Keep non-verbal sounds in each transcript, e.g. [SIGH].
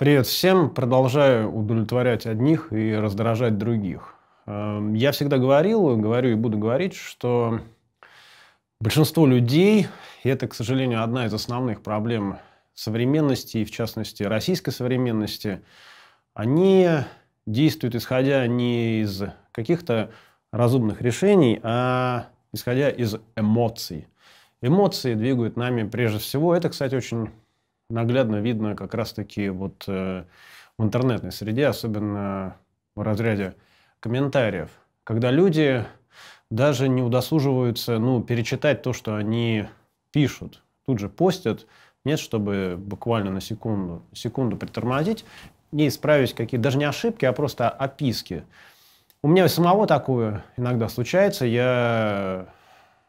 Привет всем. Продолжаю удовлетворять одних и раздражать других. Эм, я всегда говорил, говорю и буду говорить, что большинство людей, и это, к сожалению, одна из основных проблем современности, и в частности российской современности, они действуют исходя не из каких-то разумных решений, а исходя из эмоций. Эмоции двигают нами прежде всего. Это, кстати, очень наглядно видно как раз-таки вот э, в интернетной среде, особенно в разряде комментариев, когда люди даже не удосуживаются ну, перечитать то, что они пишут, тут же постят, нет, чтобы буквально на секунду, секунду притормозить и исправить какие-то, даже не ошибки, а просто описки. У меня самого такое иногда случается. Я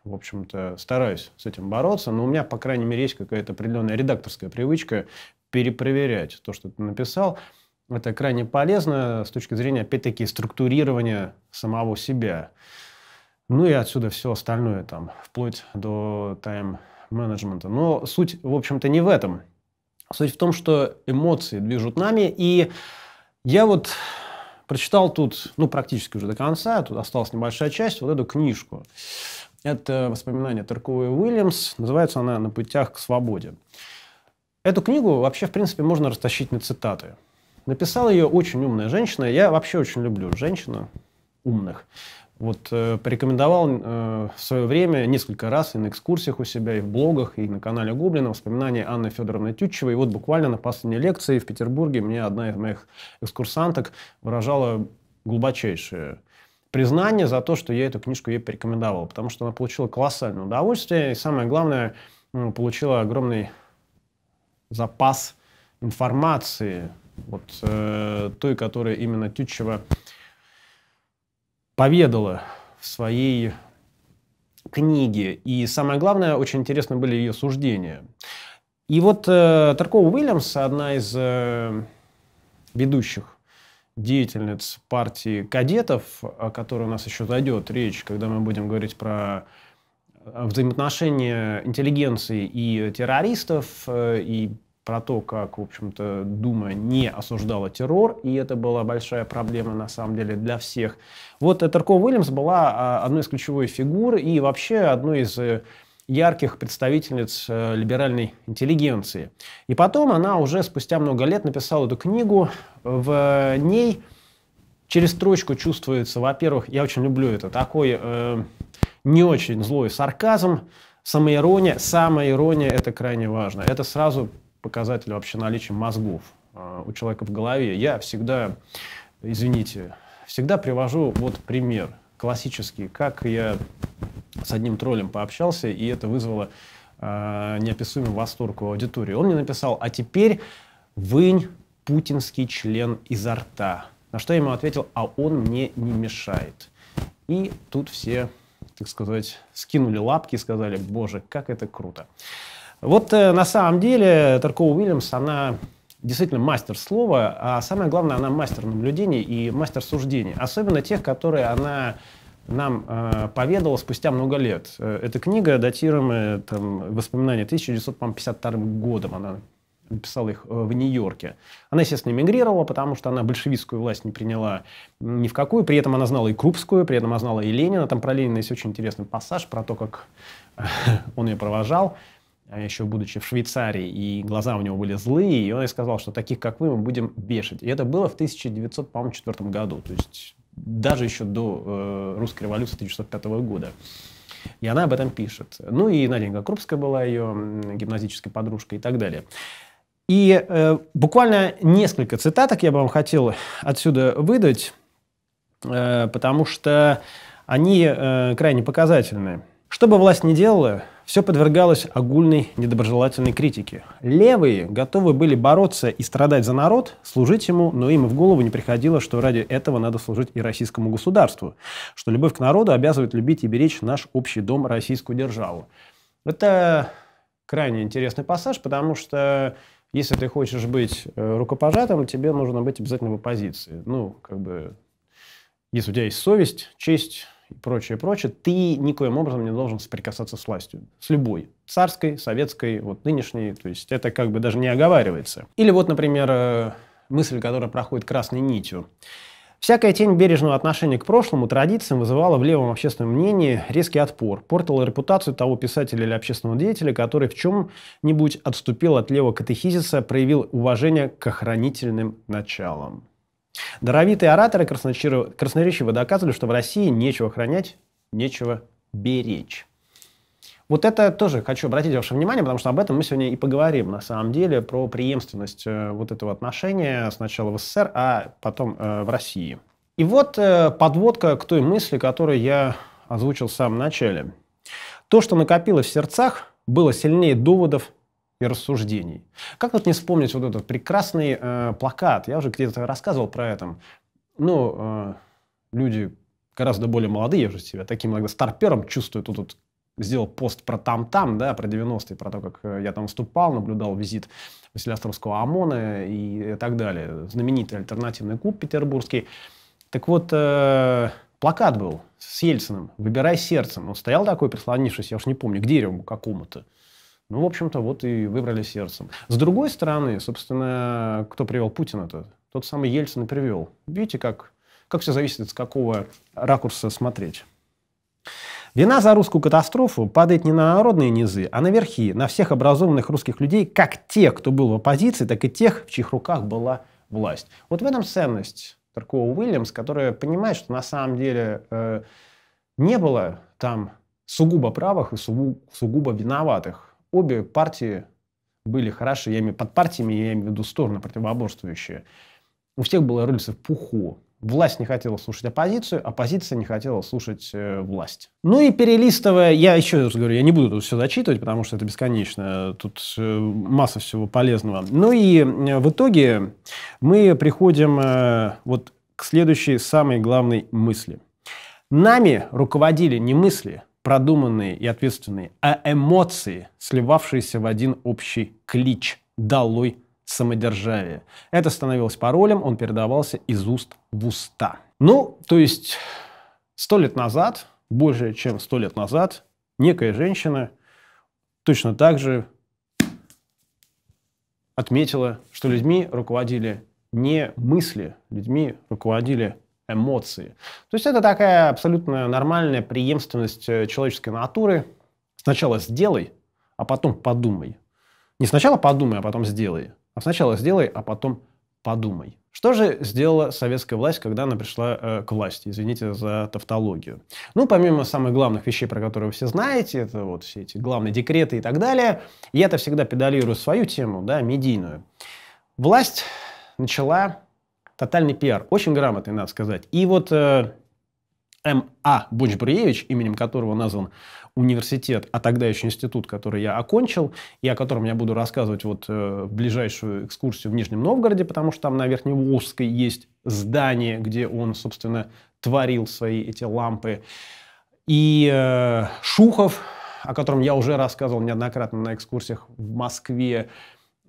в общем-то, стараюсь с этим бороться, но у меня, по крайней мере, есть какая-то определенная редакторская привычка перепроверять то, что ты написал. Это крайне полезно с точки зрения, опять-таки, структурирования самого себя. Ну и отсюда все остальное, там, вплоть до тайм-менеджмента. Но суть, в общем-то, не в этом. Суть в том, что эмоции движут нами, и я вот прочитал тут, ну, практически уже до конца, тут осталась небольшая часть, вот эту книжку. Это воспоминание Таркова Уильямс. Называется она «На путях к свободе». Эту книгу вообще, в принципе, можно растащить на цитаты. Написала ее очень умная женщина. Я вообще очень люблю женщин умных. Вот э, порекомендовал э, в свое время несколько раз и на экскурсиях у себя, и в блогах, и на канале Гоблина воспоминания Анны Федоровны Тютчевой. И вот буквально на последней лекции в Петербурге мне одна из моих экскурсанток выражала глубочайшее признание за то, что я эту книжку ей порекомендовал, потому что она получила колоссальное удовольствие и, самое главное, получила огромный запас информации, вот э, той, которая именно Тютчева поведала в своей книге. И самое главное, очень интересны были ее суждения. И вот э, Таркова Уильямс, одна из э, ведущих деятельниц партии кадетов, о которой у нас еще зайдет речь, когда мы будем говорить про э, взаимоотношения интеллигенции и террористов, э, и про то, как, в общем-то, Дума не осуждала террор, и это была большая проблема, на самом деле, для всех. Вот э, Тарко Уильямс была а, одной из ключевой фигур и вообще одной из ярких представительниц э, либеральной интеллигенции. И потом она уже спустя много лет написала эту книгу. В ней через строчку чувствуется, во-первых, я очень люблю это, такой э, не очень злой сарказм, самоирония. Самоирония – это крайне важно. Это сразу показатель вообще наличия мозгов э, у человека в голове. Я всегда, извините, всегда привожу вот пример классический, как я с одним троллем пообщался, и это вызвало э, неописуемый восторг у аудитории. Он мне написал, а теперь вынь путинский член изо рта. На что я ему ответил, а он мне не мешает. И тут все, так сказать, скинули лапки и сказали, боже, как это круто. Вот э, на самом деле Таркова Уильямс, она действительно мастер слова, а самое главное, она мастер наблюдений и мастер суждений. Особенно тех, которые она нам э, поведала спустя много лет. Э, эта книга, датируемая там, воспоминания 1952 годом, она написала их э, в Нью-Йорке. Она, естественно, эмигрировала, потому что она большевистскую власть не приняла ни в какую. При этом она знала и Крупскую, при этом она знала и Ленина. Там про Ленина есть очень интересный пассаж про то, как [LAUGHS] он ее провожал, а еще будучи в Швейцарии, и глаза у него были злые, и он ей сказал, что таких, как вы, мы будем бешить. И это было в 1904 году, то есть даже еще до э, русской революции 1905 года. И она об этом пишет. Ну и Наденька Крупская была ее гимназической подружкой и так далее. И э, буквально несколько цитаток я бы вам хотел отсюда выдать, э, потому что они э, крайне показательны. Что бы власть ни делала, все подвергалось огульной недоброжелательной критике. Левые готовы были бороться и страдать за народ, служить ему, но им и в голову не приходило, что ради этого надо служить и российскому государству, что любовь к народу обязывает любить и беречь наш общий дом, российскую державу. Это крайне интересный пассаж, потому что если ты хочешь быть э, рукопожатым, тебе нужно быть обязательно в оппозиции. Ну, как бы, если у тебя есть совесть, честь, и прочее, прочее, ты никоим образом не должен соприкасаться с властью. С любой. Царской, советской, вот нынешней. То есть это как бы даже не оговаривается. Или вот, например, э, мысль, которая проходит красной нитью. Всякая тень бережного отношения к прошлому традициям вызывала в левом общественном мнении резкий отпор, портала репутацию того писателя или общественного деятеля, который в чем-нибудь отступил от левого катехизиса, проявил уважение к охранительным началам. Даровитые ораторы красноречиво доказывали, что в России нечего хранять, нечего беречь. Вот это тоже хочу обратить ваше внимание, потому что об этом мы сегодня и поговорим, на самом деле, про преемственность э, вот этого отношения сначала в СССР, а потом э, в России. И вот э, подводка к той мысли, которую я озвучил в самом начале. То, что накопилось в сердцах, было сильнее доводов и рассуждений. Как вот не вспомнить вот этот прекрасный э, плакат? Я уже где-то рассказывал про это. Ну, э, люди гораздо более молодые, я уже себя таким иногда старпером чувствую. Тут, тут сделал пост про там-там, да, про 90-е, про то, как э, я там выступал, наблюдал визит Василия Островского ОМОНа и так далее. Знаменитый альтернативный клуб петербургский. Так вот, э, плакат был с Ельциным «Выбирай сердцем». Он стоял такой, прислонившись, я уж не помню, к дереву какому-то. Ну, в общем-то, вот и выбрали сердцем. С другой стороны, собственно, кто привел Путина-то? Тот самый Ельцин и привел. Видите, как, как все зависит, с какого ракурса смотреть. Вина за русскую катастрофу падает не на народные низы, а на верхи, на всех образованных русских людей, как тех, кто был в оппозиции, так и тех, в чьих руках была власть. Вот в этом ценность Таркова Уильямс, которая понимает, что на самом деле э, не было там сугубо правых и сугубо виноватых обе партии были хороши. Я имею, под партиями я имею в виду стороны противоборствующие. У всех было рыльце в пуху. Власть не хотела слушать оппозицию, оппозиция не хотела слушать э, власть. Ну и перелистывая, я еще раз говорю, я не буду тут все зачитывать, потому что это бесконечно, тут э, масса всего полезного. Ну и э, в итоге мы приходим э, вот к следующей самой главной мысли. Нами руководили не мысли, продуманные и ответственные, а эмоции, сливавшиеся в один общий клич «Долой самодержавие». Это становилось паролем, он передавался из уст в уста. Ну, то есть, сто лет назад, больше чем сто лет назад, некая женщина точно так же отметила, что людьми руководили не мысли, людьми руководили эмоции. То есть это такая абсолютно нормальная преемственность э, человеческой натуры. Сначала сделай, а потом подумай. Не сначала подумай, а потом сделай. А сначала сделай, а потом подумай. Что же сделала советская власть, когда она пришла э, к власти? Извините за тавтологию. Ну, помимо самых главных вещей, про которые вы все знаете, это вот все эти главные декреты и так далее, я-то всегда педалирую свою тему, да, медийную. Власть начала тотальный пиар. Очень грамотный, надо сказать. И вот э, М.А. Бучбриевич, именем которого назван университет, а тогда еще институт, который я окончил, и о котором я буду рассказывать вот э, в ближайшую экскурсию в Нижнем Новгороде, потому что там на Верхневолжской есть здание, где он, собственно, творил свои эти лампы. И э, Шухов, о котором я уже рассказывал неоднократно на экскурсиях в Москве,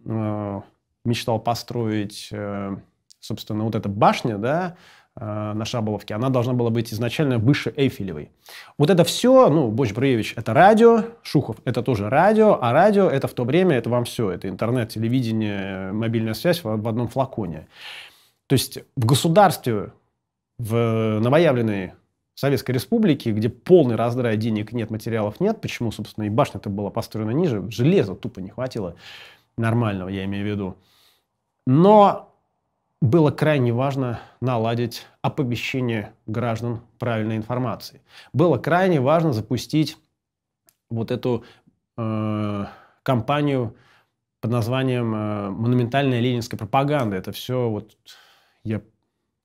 э, мечтал построить... Э, собственно, вот эта башня, да, э, на Шаболовке, она должна была быть изначально выше Эйфелевой. Вот это все, ну, Боч Бреевич – это радио, Шухов – это тоже радио, а радио – это в то время, это вам все, это интернет, телевидение, мобильная связь в, одном флаконе. То есть в государстве, в новоявленной Советской республике, где полный раздрай денег нет, материалов нет, почему, собственно, и башня-то была построена ниже, железа тупо не хватило нормального, я имею в виду. Но было крайне важно наладить оповещение граждан правильной информации. Было крайне важно запустить вот эту э, кампанию под названием э, «Монументальная ленинская пропаганда». Это все вот... Я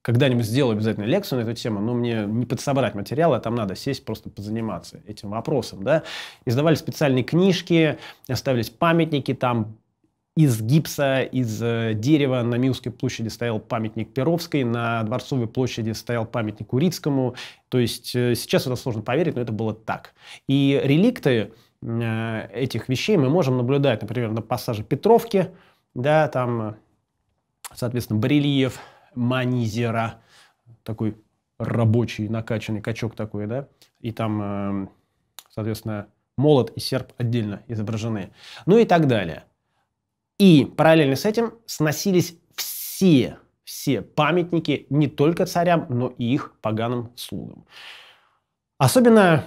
когда-нибудь сделаю обязательно лекцию на эту тему, но мне не подсобрать материалы, а там надо сесть просто позаниматься этим вопросом, да. Издавали специальные книжки, оставились памятники, там из гипса, из э, дерева на Милской площади стоял памятник Перовской, на Дворцовой площади стоял памятник Урицкому. То есть э, сейчас это сложно поверить, но это было так. И реликты э, этих вещей мы можем наблюдать, например, на пассаже Петровки, да, там, соответственно, барельеф Манизера, такой рабочий, накачанный качок такой, да, и там, соответственно, молот и серп отдельно изображены, ну и так далее. И параллельно с этим сносились все, все памятники не только царям, но и их поганым слугам. Особенно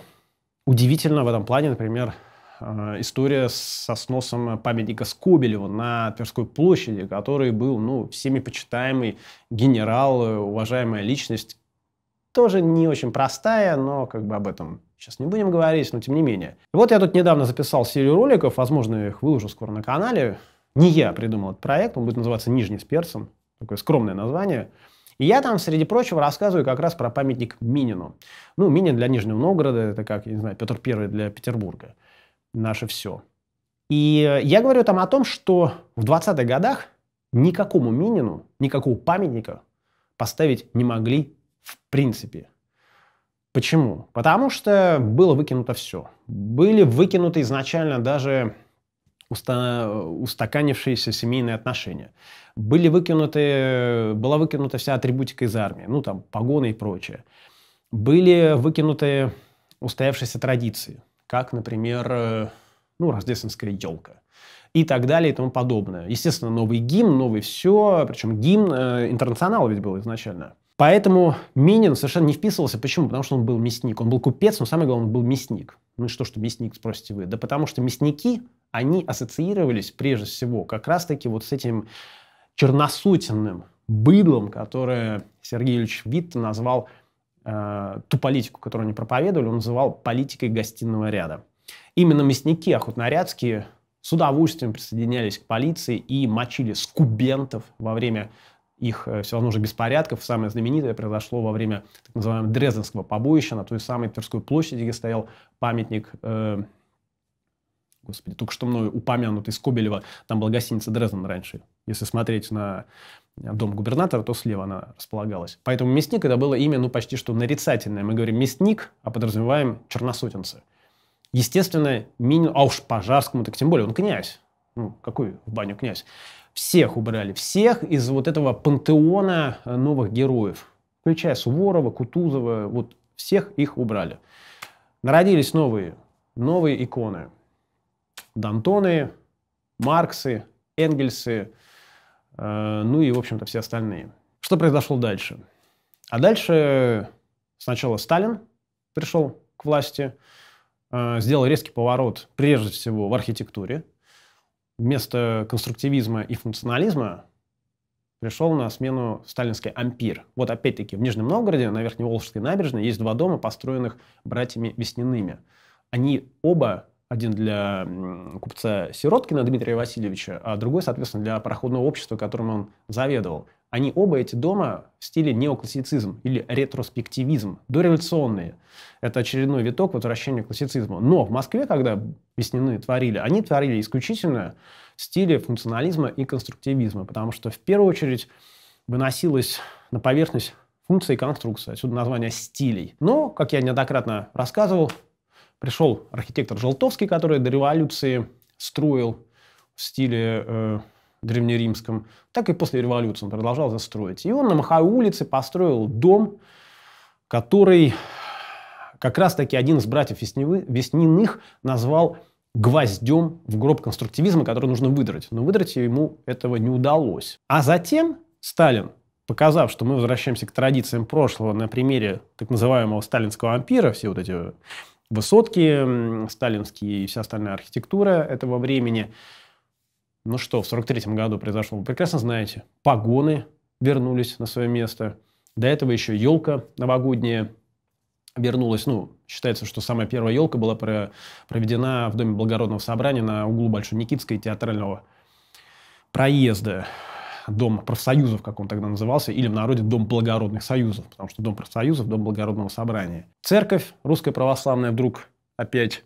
удивительно в этом плане, например, э, история со сносом памятника Скобелеву на Тверской площади, который был ну, всеми почитаемый генерал, э, уважаемая личность. Тоже не очень простая, но как бы об этом сейчас не будем говорить, но тем не менее. И вот я тут недавно записал серию роликов, возможно, я их выложу скоро на канале, не я придумал этот проект, он будет называться «Нижний с перцем», такое скромное название. И я там, среди прочего, рассказываю как раз про памятник Минину. Ну, Минин для Нижнего Новгорода, это как, я не знаю, Петр Первый для Петербурга. Наше все. И э, я говорю там о том, что в 20-х годах никакому Минину, никакого памятника поставить не могли в принципе. Почему? Потому что было выкинуто все. Были выкинуты изначально даже уста... устаканившиеся семейные отношения. Были выкинуты, была выкинута вся атрибутика из армии, ну там погоны и прочее. Были выкинуты устоявшиеся традиции, как, например, э, ну, рождественская елка и так далее и тому подобное. Естественно, новый гимн, новый все, причем гимн э, интернационал ведь был изначально. Поэтому Минин совершенно не вписывался. Почему? Потому что он был мясник. Он был купец, но самое главное, он был мясник. Ну и что, что мясник, спросите вы? Да потому что мясники они ассоциировались прежде всего как раз-таки вот с этим черносотенным быдлом, которое Сергей Ильич Витт назвал э, ту политику, которую они проповедовали, он называл политикой гостиного ряда. Именно мясники охотнорядские с удовольствием присоединялись к полиции и мочили скубентов во время их э, всевозможных беспорядков. Самое знаменитое произошло во время так называемого Дрезденского побоища на той самой Тверской площади, где стоял памятник э, господи, только что мной упомянутый Скобелева, там была гостиница Дрезден раньше. Если смотреть на э, дом губернатора, то слева она располагалась. Поэтому мясник это было имя, ну, почти что нарицательное. Мы говорим мясник, а подразумеваем черносотенцы. Естественно, минимум, а уж пожарскому так тем более, он князь. Ну, какой в баню князь? Всех убрали, всех из вот этого пантеона э, новых героев, включая Суворова, Кутузова, вот всех их убрали. Народились новые, новые иконы – Дантоны, Марксы, Энгельсы, э, ну и, в общем-то, все остальные. Что произошло дальше? А дальше сначала Сталин пришел к власти, э, сделал резкий поворот, прежде всего, в архитектуре. Вместо конструктивизма и функционализма пришел на смену сталинской «Ампир». Вот опять-таки в Нижнем Новгороде, на Верхневолжской набережной, есть два дома, построенных братьями Весниными. Они оба один для купца Сироткина Дмитрия Васильевича, а другой, соответственно, для пароходного общества, которым он заведовал. Они оба эти дома в стиле неоклассицизм или ретроспективизм, дореволюционные. Это очередной виток возвращения к классицизму. Но в Москве, когда Веснины творили, они творили исключительно в стиле функционализма и конструктивизма, потому что в первую очередь выносилась на поверхность функция и конструкция, отсюда название стилей. Но, как я неоднократно рассказывал, Пришел архитектор Желтовский, который до революции строил в стиле э, древнеримском, так и после революции он продолжал застроить. И он на Маховой улице построил дом, который как раз-таки один из братьев Весниных назвал гвоздем в гроб конструктивизма, который нужно выдрать. Но выдрать ему этого не удалось. А затем Сталин, показав, что мы возвращаемся к традициям прошлого на примере так называемого сталинского ампира, все вот эти высотки сталинские и вся остальная архитектура этого времени. Ну что, в 43 году произошло, вы прекрасно знаете, погоны вернулись на свое место. До этого еще елка новогодняя вернулась, ну, считается, что самая первая елка была про, проведена в Доме Благородного Собрания на углу Большой Никитской и Театрального проезда. Дом профсоюзов, как он тогда назывался, или в народе Дом благородных союзов, потому что Дом профсоюзов – Дом благородного собрания. Церковь русская православная вдруг опять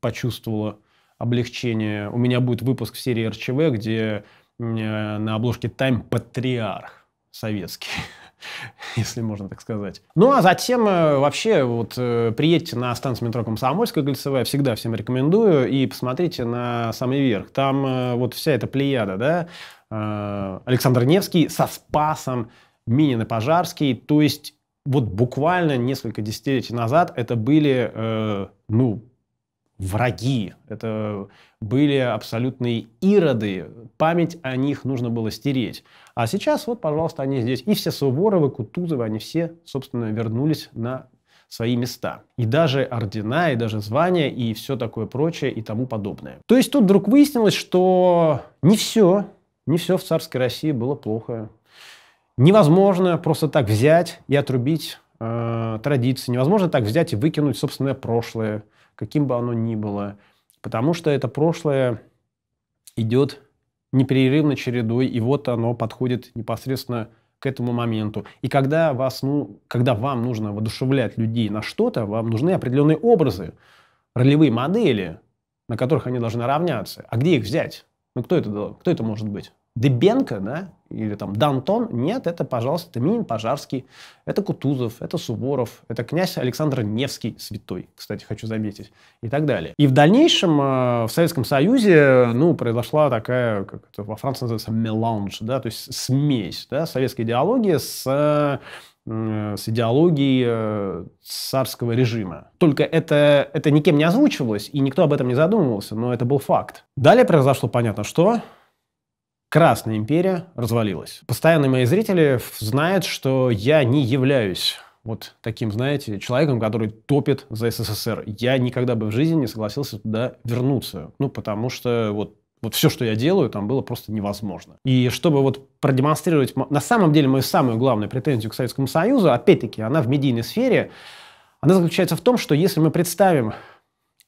почувствовала облегчение. У меня будет выпуск в серии РЧВ, где э, на обложке «Тайм» патриарх советский [LAUGHS] если можно так сказать. Ну, а затем э, вообще вот э, приедьте на станцию метро Комсомольская кольцевая, всегда всем рекомендую, и посмотрите на самый верх. Там вот вся эта плеяда, да, Э, Александр Невский со Спасом, Минин и Пожарский. То есть вот буквально несколько десятилетий назад это были, э, ну, враги, это были абсолютные ироды, память о них нужно было стереть. А сейчас вот, пожалуйста, они здесь. И все Суворовы, Кутузовы, они все, собственно, вернулись на свои места. И даже ордена, и даже звания, и все такое прочее, и тому подобное. То есть тут вдруг выяснилось, что не все не все в царской России было плохо. Невозможно просто так взять и отрубить э, традиции. Невозможно так взять и выкинуть собственное прошлое, каким бы оно ни было. Потому что это прошлое идет непрерывно чередой, и вот оно подходит непосредственно к этому моменту. И когда, вас, ну, когда вам нужно воодушевлять людей на что-то, вам нужны определенные образы, ролевые модели, на которых они должны равняться. А где их взять? Ну кто это, кто это может быть? Дебенко, да, или там Дантон, нет, это, пожалуйста, Таминин, Пожарский, это Кутузов, это Суворов, это князь Александр Невский святой, кстати, хочу заметить, и так далее. И в дальнейшем э, в Советском Союзе, ну, произошла такая, как это во Франции называется, меланж, да, то есть смесь, да, советской идеологии с э, с идеологией э, царского режима. Только это, это никем не озвучивалось, и никто об этом не задумывался, но это был факт. Далее произошло понятно что. Красная империя развалилась. Постоянные мои зрители знают, что я не являюсь вот таким, знаете, человеком, который топит за СССР. Я никогда бы в жизни не согласился туда вернуться. Ну, потому что вот вот все, что я делаю, там было просто невозможно. И чтобы вот продемонстрировать... На самом деле, мою самую главную претензию к Советскому Союзу, опять-таки, она в медийной сфере, она заключается в том, что если мы представим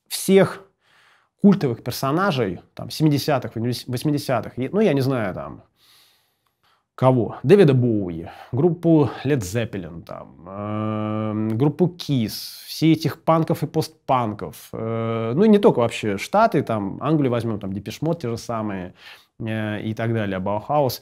всех культовых персонажей там, 70-х, 80-х, ну, я не знаю, там, кого? Дэвида Боуи, группу Led Zeppelin, там, э, группу Kiss, все этих панков и постпанков. Э, ну, и не только вообще Штаты, там, Англию возьмем, там, Депешмот те же самые э, и так далее, Баухаус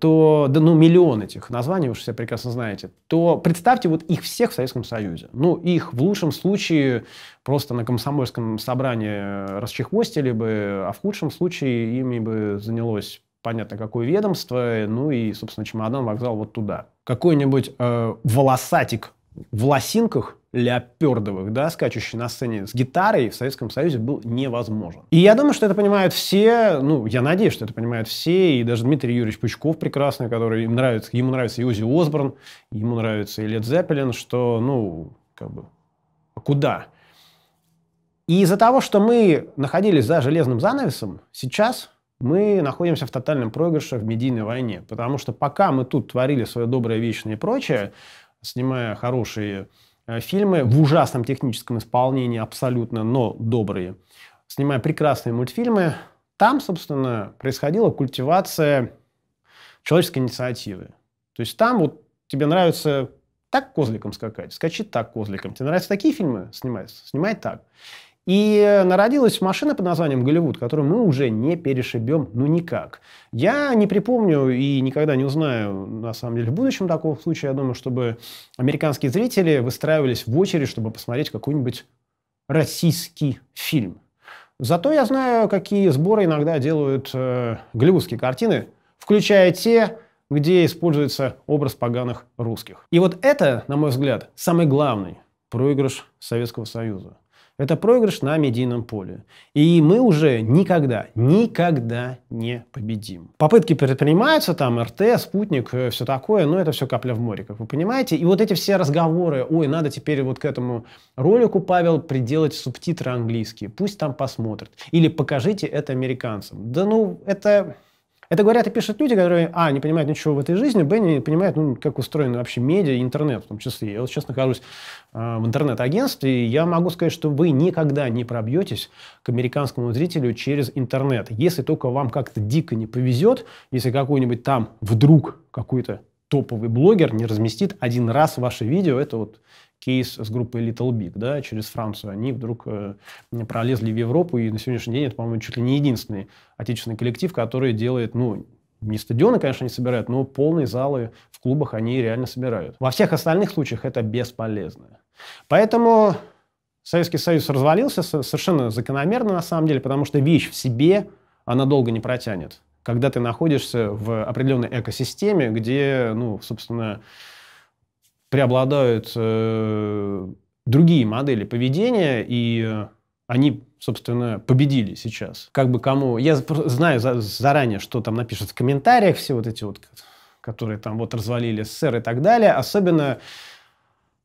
то, да ну, миллион этих названий, вы все прекрасно знаете, то представьте вот их всех в Советском Союзе. Ну, их в лучшем случае просто на комсомольском собрании э, расчехвостили бы, а в худшем случае ими бы занялось понятно, какое ведомство, ну и, собственно, чемодан, вокзал вот туда. Какой-нибудь э, волосатик в лосинках Леопердовых, да, скачущий на сцене с гитарой в Советском Союзе был невозможен. И я думаю, что это понимают все, ну, я надеюсь, что это понимают все, и даже Дмитрий Юрьевич Пучков прекрасный, который им нравится, ему нравится и Ози Осборн, ему нравится и Лед Зеппелин, что, ну, как бы, куда? И из-за того, что мы находились за железным занавесом, сейчас мы находимся в тотальном проигрыше в медийной войне. Потому что пока мы тут творили свое доброе, вечное и прочее, снимая хорошие э, фильмы в ужасном техническом исполнении, абсолютно, но добрые, снимая прекрасные мультфильмы, там, собственно, происходила культивация человеческой инициативы. То есть там вот тебе нравится так козликом скакать, скачи так козликом. Тебе нравятся такие фильмы? Снимай, снимай так. И э, народилась машина под названием «Голливуд», которую мы уже не перешибем, ну никак. Я не припомню и никогда не узнаю, на самом деле, в будущем такого случая. Я думаю, чтобы американские зрители выстраивались в очередь, чтобы посмотреть какой-нибудь российский фильм. Зато я знаю, какие сборы иногда делают э, голливудские картины, включая те, где используется образ поганых русских. И вот это, на мой взгляд, самый главный проигрыш Советского Союза. Это проигрыш на медийном поле. И мы уже никогда, никогда не победим. Попытки предпринимаются, там РТ, спутник, э, все такое, но это все капля в море, как вы понимаете. И вот эти все разговоры, ой, надо теперь вот к этому ролику, Павел, приделать субтитры английские, пусть там посмотрят. Или покажите это американцам. Да ну, это это говорят и пишут люди, которые, а, не понимают ничего в этой жизни, б, не понимают, ну, как устроены вообще медиа и интернет в том числе. Я вот сейчас нахожусь э, в интернет-агентстве, и я могу сказать, что вы никогда не пробьетесь к американскому зрителю через интернет. Если только вам как-то дико не повезет, если какой-нибудь там вдруг какой-то топовый блогер не разместит один раз ваше видео, это вот кейс с группой Little Big, да, через Францию. Они вдруг э, пролезли в Европу, и на сегодняшний день это, по-моему, чуть ли не единственный отечественный коллектив, который делает, ну, не стадионы, конечно, не собирают, но полные залы в клубах они реально собирают. Во всех остальных случаях это бесполезно. Поэтому Советский Союз развалился совершенно закономерно, на самом деле, потому что вещь в себе, она долго не протянет. Когда ты находишься в определенной экосистеме, где, ну, собственно, преобладают э, другие модели поведения, и э, они, собственно, победили сейчас. Как бы кому... Я знаю заранее, что там напишут в комментариях все вот эти вот, которые там вот развалили СССР и так далее. Особенно,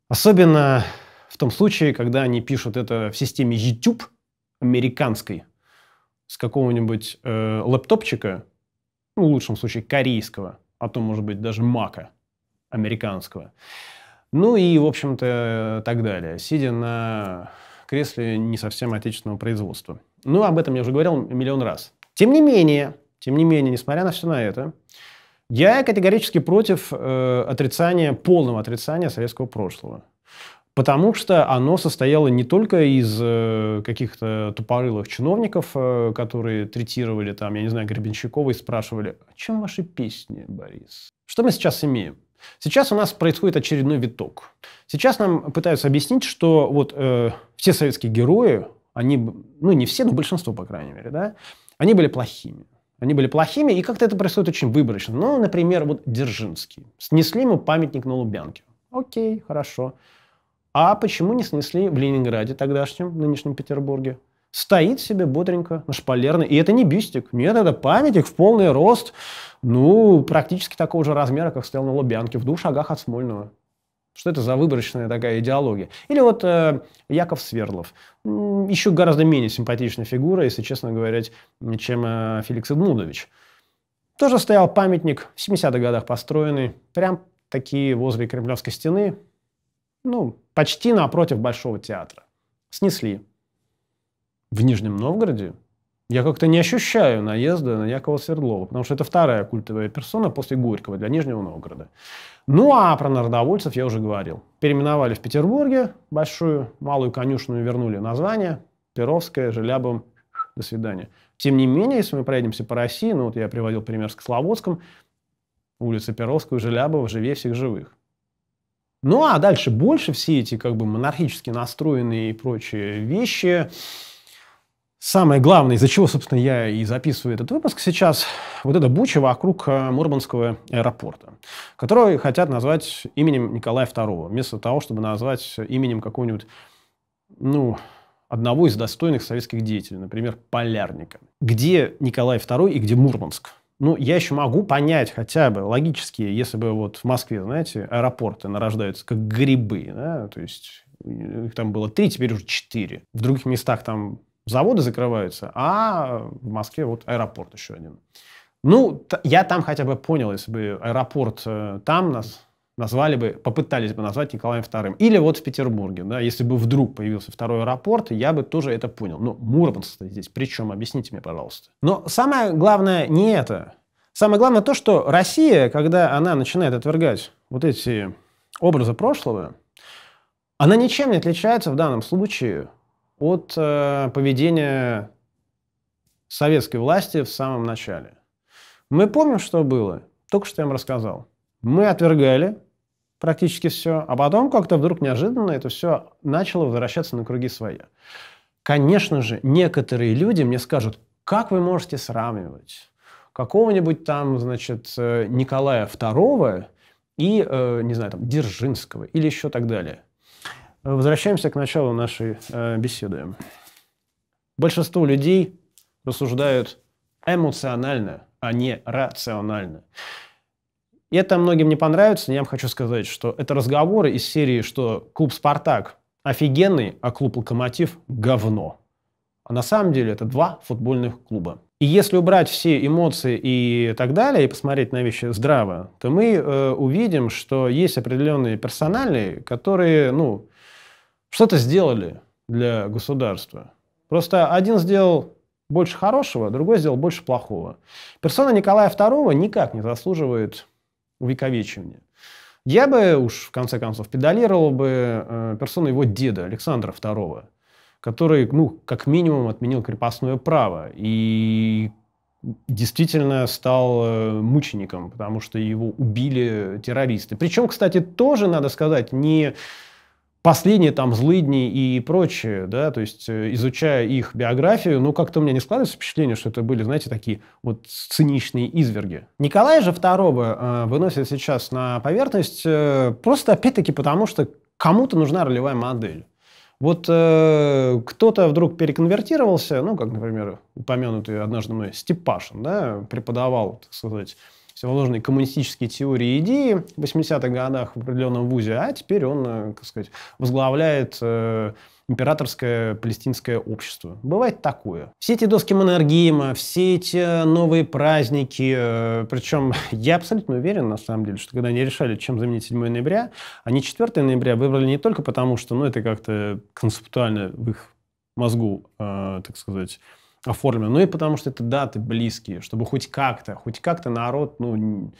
особенно в том случае, когда они пишут это в системе YouTube американской, с какого-нибудь э, лэптопчика, ну, в лучшем случае корейского, а то, может быть, даже мака – американского. Ну и, в общем-то, так далее, сидя на кресле не совсем отечественного производства. Ну, об этом я уже говорил миллион раз. Тем не менее, тем не менее, несмотря на все на это, я категорически против э, отрицания, полного отрицания советского прошлого. Потому что оно состояло не только из э, каких-то тупорылых чиновников, э, которые третировали там, я не знаю, Гребенщикова и спрашивали, «А о чем ваши песни, Борис? Что мы сейчас имеем? Сейчас у нас происходит очередной виток. Сейчас нам пытаются объяснить, что вот э, все советские герои, они, ну не все, но большинство, по крайней мере, да, они были плохими. Они были плохими, и как-то это происходит очень выборочно. Ну, например, вот Дзержинский. Снесли ему памятник на Лубянке. Окей, хорошо. А почему не снесли в Ленинграде тогдашнем, нынешнем Петербурге? Стоит себе бодренько на ну, шпалерной. И это не бюстик. Нет, это памятник в полный рост. Ну, практически такого же размера, как стоял на Лубянке, в двух шагах от Смольного. Что это за выборочная такая идеология? Или вот э, Яков Свердлов. Еще гораздо менее симпатичная фигура, если честно говорить, чем э, Феликс Эдмундович. Тоже стоял памятник, в 70-х годах построенный, прям такие возле Кремлевской стены, ну, почти напротив Большого театра. Снесли в Нижнем Новгороде я как-то не ощущаю наезда на Якова Свердлова, потому что это вторая культовая персона после Горького для Нижнего Новгорода. Ну а про народовольцев я уже говорил. Переименовали в Петербурге большую, малую конюшную, вернули название. Перовская, Желябом, до свидания. Тем не менее, если мы проедемся по России, ну вот я приводил пример с Кисловодском, улица Перовскую, Желябова, живее всех живых. Ну а дальше больше все эти как бы монархически настроенные и прочие вещи, Самое главное, из-за чего, собственно, я и записываю этот выпуск сейчас, вот эта буча вокруг э, Мурманского аэропорта, который хотят назвать именем Николая II, вместо того, чтобы назвать именем какого-нибудь, ну, одного из достойных советских деятелей, например, Полярника. Где Николай II и где Мурманск? Ну, я еще могу понять хотя бы логически, если бы вот в Москве, знаете, аэропорты нарождаются как грибы, да, то есть их там было три, теперь уже четыре. В других местах там заводы закрываются, а в Москве вот аэропорт еще один. Ну, я там хотя бы понял, если бы аэропорт э, там нас назвали бы, попытались бы назвать Николаем II. Или вот в Петербурге, да, если бы вдруг появился второй аэропорт, я бы тоже это понял. Но Мурманск здесь, причем, объясните мне, пожалуйста. Но самое главное не это. Самое главное то, что Россия, когда она начинает отвергать вот эти образы прошлого, она ничем не отличается в данном случае от э, поведения советской власти в самом начале. Мы помним, что было. Только что я вам рассказал. Мы отвергали практически все, а потом как-то вдруг неожиданно это все начало возвращаться на круги своя. Конечно же, некоторые люди мне скажут, как вы можете сравнивать какого-нибудь там, значит, э, Николая II и, э, не знаю, там, Держинского или еще так далее – Возвращаемся к началу нашей э, беседы. Большинство людей рассуждают эмоционально, а не рационально. И это многим не понравится, но я вам хочу сказать, что это разговоры из серии, что клуб «Спартак» офигенный, а клуб «Локомотив» – говно. А на самом деле это два футбольных клуба. И если убрать все эмоции и так далее, и посмотреть на вещи здраво, то мы э, увидим, что есть определенные персонали, которые, ну, что-то сделали для государства. Просто один сделал больше хорошего, другой сделал больше плохого. Персона Николая II никак не заслуживает увековечивания. Я бы уж, в конце концов, педалировал бы э, персону его деда, Александра II, который, ну, как минимум, отменил крепостное право и действительно стал э, мучеником, потому что его убили террористы. Причем, кстати, тоже, надо сказать, не последние там злыдни и прочее, да, то есть э, изучая их биографию, ну как-то у меня не складывается впечатление, что это были, знаете, такие вот циничные изверги. Николая же II э, выносит сейчас на поверхность э, просто опять-таки потому, что кому-то нужна ролевая модель. Вот э, кто-то вдруг переконвертировался, ну, как, например, упомянутый однажды мной Степашин, да, преподавал, так сказать, всевозможные коммунистические теории и идеи в 80-х годах в определенном вузе, а теперь он, так э, сказать, возглавляет э, императорское палестинское общество. Бывает такое. Все эти доски Маннергейма, все эти новые праздники, э, причем [LAUGHS] я абсолютно уверен, на самом деле, что когда они решали, чем заменить 7 ноября, они 4 ноября выбрали не только потому, что ну, это как-то концептуально в их мозгу, э, так сказать, оформлено. Ну и потому что это даты близкие, чтобы хоть как-то, хоть как-то народ, ну,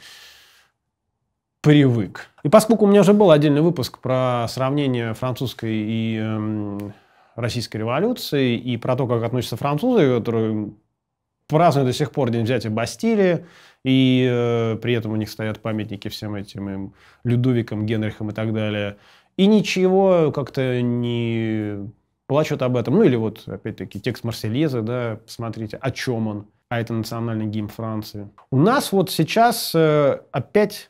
привык. И поскольку у меня уже был отдельный выпуск про сравнение французской и эм, российской революции и про то, как относятся французы, которые празднуют до сих пор День взятия Бастилии, и э, при этом у них стоят памятники всем этим им, Людовикам, Генрихам и так далее. И ничего как-то не плачут об этом. Ну или вот, опять-таки, текст Марсельеза, да, посмотрите, о чем он. А это национальный гимн Франции. У нас вот сейчас э, опять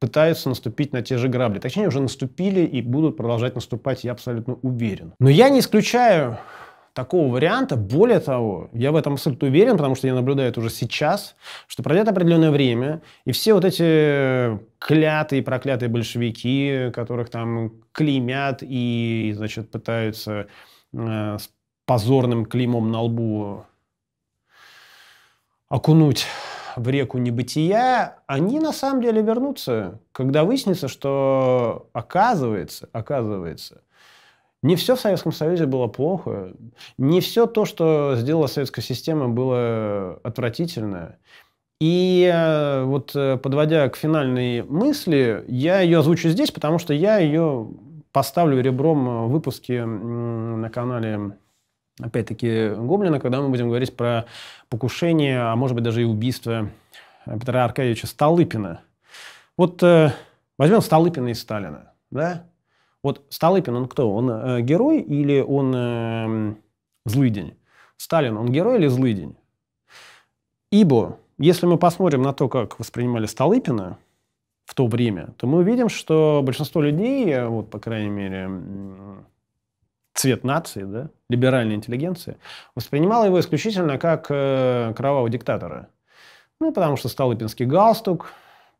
пытаются наступить на те же грабли. Точнее, уже наступили и будут продолжать наступать, я абсолютно уверен. Но я не исключаю такого варианта. Более того, я в этом абсолютно уверен, потому что я наблюдаю это уже сейчас, что пройдет определенное время, и все вот эти клятые, проклятые большевики, которых там клеймят и, значит, пытаются э, с позорным клеймом на лбу окунуть в реку небытия, они на самом деле вернутся, когда выяснится, что оказывается, оказывается – не все в Советском Союзе было плохо, не все то, что сделала советская система, было отвратительное. И э, вот э, подводя к финальной мысли, я ее озвучу здесь, потому что я ее поставлю ребром в выпуске на канале опять-таки Гоблина, когда мы будем говорить про покушение, а может быть даже и убийство э, Петра Аркадьевича Столыпина. Вот возьмем Столыпина и Сталина. Да? Вот Столыпин, он кто? Он э, герой или он э, эм, злый день? Сталин, он герой или злый день? Ибо, если мы посмотрим на то, как воспринимали Столыпина в то время, то мы увидим, что большинство людей, э, вот, по крайней мере, цвет нации, да, либеральной интеллигенции, воспринимала его исключительно как э, кровавого диктатора. Ну, потому что Столыпинский галстук,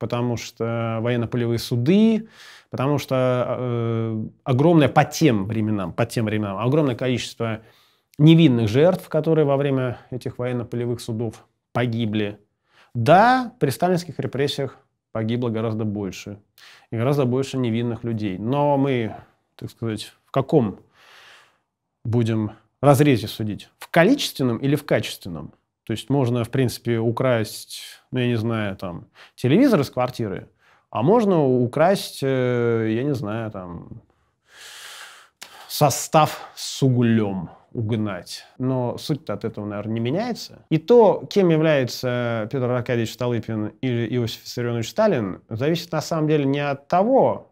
потому что военно-полевые суды, потому что э, огромное по тем временам, по тем временам, огромное количество невинных жертв, которые во время этих военно-полевых судов погибли. Да, при сталинских репрессиях погибло гораздо больше. И гораздо больше невинных людей. Но мы, так сказать, в каком будем разрезе судить? В количественном или в качественном? То есть можно, в принципе, украсть, ну, я не знаю, там, телевизор из квартиры, а можно украсть, э, я не знаю, там, состав с углем угнать. Но суть от этого, наверное, не меняется. И то, кем является Петр Аркадьевич Столыпин или Иосиф Виссарионович Сталин, зависит на самом деле не от того,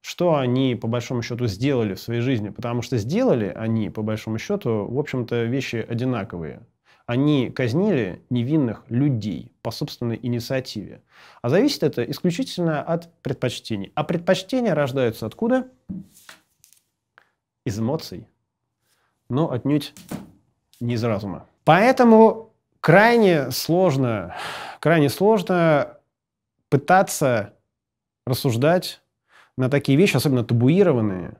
что они, по большому счету, сделали в своей жизни. Потому что сделали они, по большому счету, в общем-то, вещи одинаковые. Они казнили невинных людей по собственной инициативе. А зависит это исключительно от предпочтений. А предпочтения рождаются откуда? Из эмоций, но отнюдь не из разума. Поэтому крайне сложно, крайне сложно пытаться рассуждать на такие вещи, особенно табуированные,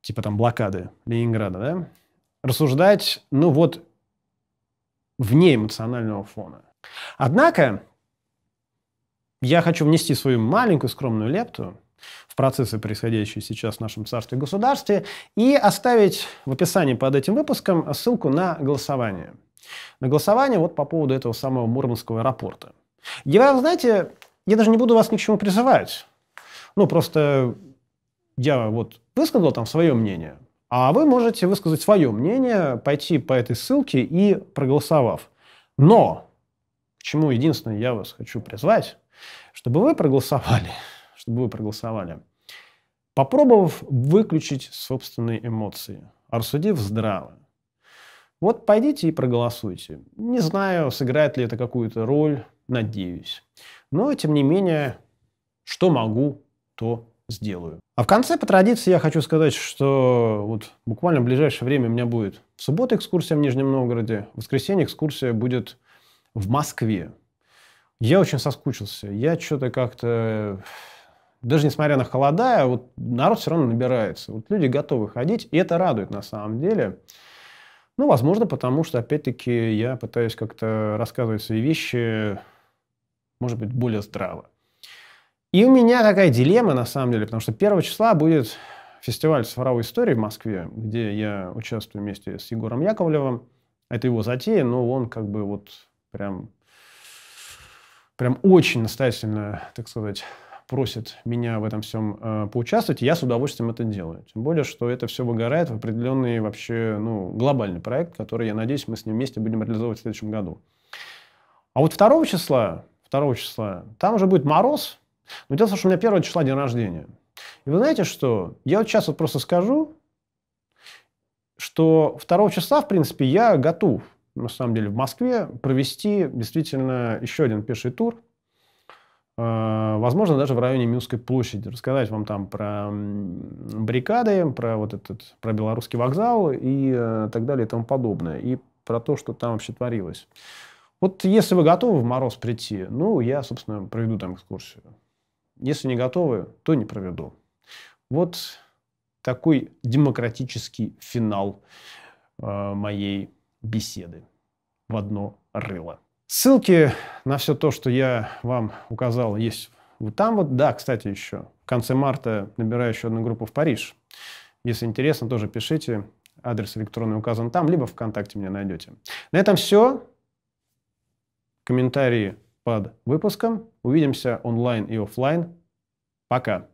типа там блокады Ленинграда, да, рассуждать, ну вот вне эмоционального фона. Однако я хочу внести свою маленькую скромную лепту в процессы, происходящие сейчас в нашем царстве и государстве, и оставить в описании под этим выпуском ссылку на голосование. На голосование вот по поводу этого самого Мурманского аэропорта. Я, знаете, я даже не буду вас ни к чему призывать. Ну, просто я вот высказал там свое мнение – а вы можете высказать свое мнение, пойти по этой ссылке и проголосовав. Но, к чему единственное я вас хочу призвать, чтобы вы проголосовали, [LAUGHS] чтобы вы проголосовали, попробовав выключить собственные эмоции, рассудив здраво. Вот пойдите и проголосуйте. Не знаю, сыграет ли это какую-то роль, надеюсь. Но, тем не менее, что могу, то сделаю. А в конце, по традиции, я хочу сказать, что вот буквально в ближайшее время у меня будет в субботу экскурсия в Нижнем Новгороде, в воскресенье экскурсия будет в Москве. Я очень соскучился. Я что-то как-то... Даже несмотря на холода, вот народ все равно набирается. Вот люди готовы ходить, и это радует на самом деле. Ну, возможно, потому что, опять-таки, я пытаюсь как-то рассказывать свои вещи, может быть, более здраво. И у меня такая дилемма, на самом деле, потому что 1 числа будет фестиваль цифровой истории в Москве, где я участвую вместе с Егором Яковлевым. Это его затея, но он как бы вот прям, прям очень настоятельно, так сказать, просит меня в этом всем э, поучаствовать, и я с удовольствием это делаю. Тем более, что это все выгорает в определенный вообще ну, глобальный проект, который, я надеюсь, мы с ним вместе будем реализовывать в следующем году. А вот 2 числа, 2 числа, там уже будет мороз, но дело в том, что у меня 1 числа день рождения. И вы знаете что? Я вот сейчас вот просто скажу, что 2 числа, в принципе, я готов, на самом деле, в Москве провести действительно еще один пеший тур. Э, возможно, даже в районе Минской площади. Рассказать вам там про баррикады, про вот этот, про белорусский вокзал и э, так далее и тому подобное. И про то, что там вообще творилось. Вот если вы готовы в мороз прийти, ну, я, собственно, проведу там экскурсию. Если не готовы, то не проведу. Вот такой демократический финал э, моей беседы в одно рыло. Ссылки на все то, что я вам указал, есть вот там вот. Да, кстати, еще в конце марта набираю еще одну группу в Париж. Если интересно, тоже пишите. Адрес электронный указан там, либо ВКонтакте меня найдете. На этом все. Комментарии под выпуском. Увидимся онлайн и офлайн. Пока.